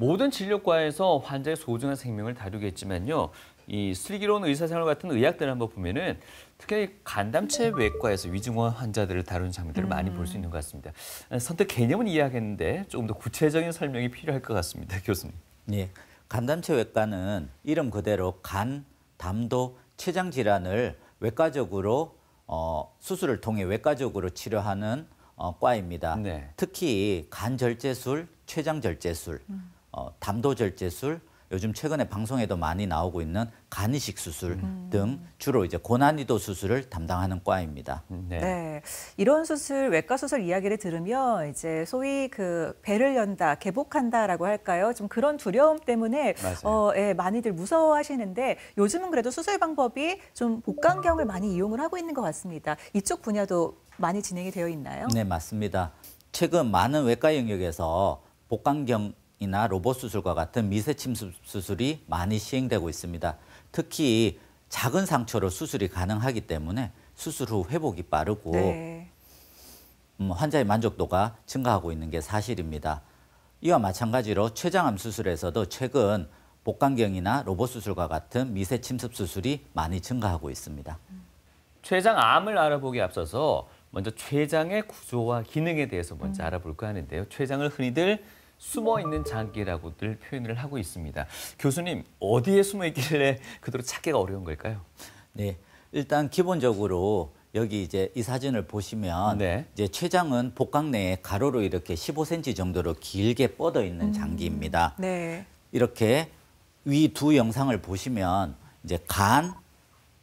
모든 진료과에서 환자의 소중한 생명을 다루겠지만요. 이 슬기로운 의사생활 같은 의학들을 한번 보면은 특히 간담체 외과에서 위중한 환자들을 다루는 장면들을 많이 볼수 음. 있는 것 같습니다. 아, 선택 개념은 이해하겠는데 조금 더 구체적인 설명이 필요할 것 같습니다, 교수님. 예. 간담체 외과는 이름 그대로 간, 담도, 췌장 질환을 외과적으로 어, 수술을 통해 외과적으로 치료하는 어, 과입니다. 네. 특히 간절제술, 췌장절제술, 음. 어, 담도 절제술, 요즘 최근에 방송에도 많이 나오고 있는 간이식 수술 음. 등 주로 이제 고난이도 수술을 담당하는 과입니다. 네. 네. 이런 수술 외과 수술 이야기를 들으면 이제 소위 그 배를 연다, 개복한다라고 할까요? 좀 그런 두려움 때문에 어, 예, 많이들 무서워하시는데 요즘은 그래도 수술 방법이 좀 복강경을 많이 이용을 하고 있는 것 같습니다. 이쪽 분야도 많이 진행이 되어 있나요? 네, 맞습니다. 최근 많은 외과 영역에서 복강경 이나 로봇 수술과 같은 미세 침습 수술이 많이 시행되고 있습니다. 특히 작은 상처로 수술이 가능하기 때문에 수술 후 회복이 빠르고 네. 음, 환자의 만족도가 증가하고 있는 게 사실입니다. 이와 마찬가지로 췌장암 수술에서도 최근 복강경이나 로봇 수술과 같은 미세 침습 수술이 많이 증가하고 있습니다. 췌장암을 알아보기 앞서서 먼저 췌장의 구조와 기능에 대해서 먼저 음. 알아볼까 하는데요. 췌장을 흔히들 숨어 있는 장기라고들 표현을 하고 있습니다. 교수님 어디에 숨어 있길래 그대로 찾기가 어려운 걸까요? 네, 일단 기본적으로 여기 이제 이 사진을 보시면 네. 이제 췌장은 복강 내에 가로로 이렇게 15cm 정도로 길게 뻗어 있는 음, 장기입니다. 음, 네. 이렇게 위 두 영상을 보시면 이제 간,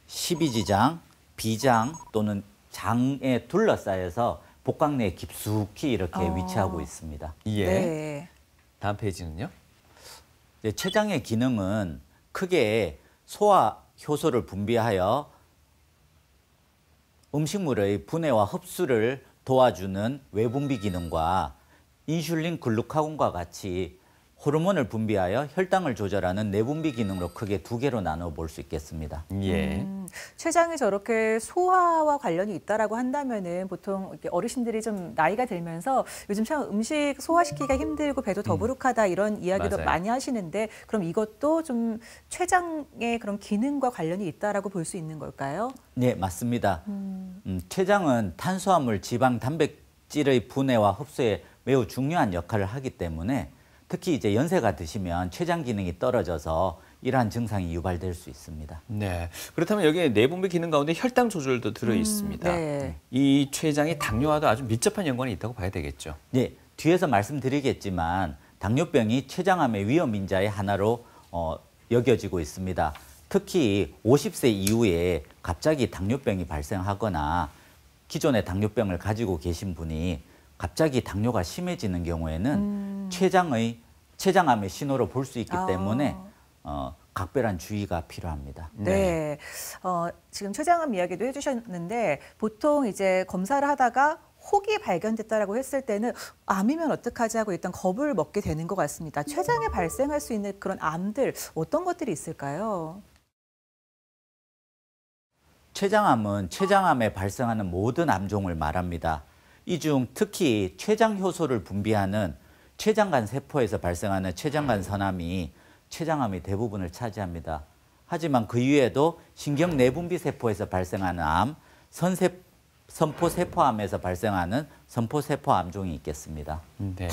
십이지장, 비장 또는 장에 둘러싸여서 복강 내에 깊숙이 이렇게 어. 위치하고 있습니다. 예. 네. 다음 페이지는요? 네, 췌장의 기능은 크게 소화 효소를 분비하여 음식물의 분해와 흡수를 도와주는 외분비 기능과 인슐린 글루카곤과 같이 호르몬을 분비하여 혈당을 조절하는 내분비 기능으로 크게 두 개로 나눠 볼 수 있겠습니다. 예. 음, 췌장이 저렇게 소화와 관련이 있다라고 한다면은 보통 어르신들이 좀 나이가 들면서 요즘 참 음식 소화시키기가 힘들고 배도 더부룩하다 음. 이런 이야기도 맞아요. 많이 하시는데 그럼 이것도 좀 췌장의 그런 기능과 관련이 있다라고 볼 수 있는 걸까요? 네, 맞습니다. 음. 음, 췌장은 탄수화물, 지방, 단백질의 분해와 흡수에 매우 중요한 역할을 하기 때문에 특히 이제 연세가 드시면 췌장 기능이 떨어져서 이러한 증상이 유발될 수 있습니다. 네. 그렇다면 여기에 내분비 기능 가운데 혈당 조절도 들어 음, 있습니다. 음, 네. 이 췌장이 당뇨와도 아주 밀접한 연관이 있다고 봐야 되겠죠. 네. 뒤에서 말씀드리겠지만 당뇨병이 췌장암의 위험 인자의 하나로 어, 여겨지고 있습니다. 특히 50세 이후에 갑자기 당뇨병이 발생하거나 기존의 당뇨병을 가지고 계신 분이 갑자기 당뇨가 심해지는 경우에는 음. 췌장의 췌장암의 신호로 볼 수 있기 아. 때문에 어, 각별한 주의가 필요합니다. 네. 네. 어, 지금 췌장암 이야기도 해주셨는데 보통 이제 검사를 하다가 혹이 발견됐다라고 했을 때는 암이면 어떡하지 하고 일단 겁을 먹게 되는 것 같습니다. 췌장에 발생할 수 있는 그런 암들 어떤 것들이 있을까요? 췌장암은 췌장암에 발생하는 모든 암종을 말합니다. 이 중 특히 췌장 효소를 분비하는 췌장간 세포에서 발생하는 췌장간 네. 선암이 췌장암이 대부분을 차지합니다. 하지만 그 이외에도 신경 네. 내분비 세포에서 발생하는 암, 선세, 선포세포암에서 발생하는 선포세포암 종이 있겠습니다. 네.